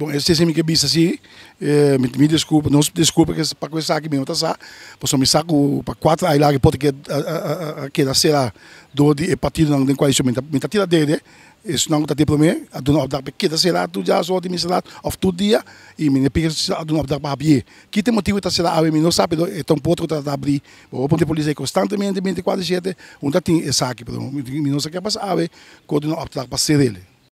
Bom, eu sei se me que assim, eh, me, me desculpa, não se desculpa que é para começar aqui mesmo, tá só. Posso me saco para quatro aí lá que pode que que da será do de partido não tem coalição, me tá tira dele, né? isso não tá tempo me, né? a do não da que da será tu já só de me será of tu dia e me pega a do da para pie. Que tem motivo tá será, eu não sabe, é tão pouco tá da tá, abrir. O ponto polícia constantemente 24/7, onde tá, tem essa é aqui, perdão, me não sabe que passa, ave, quando não optar tá, para ser dele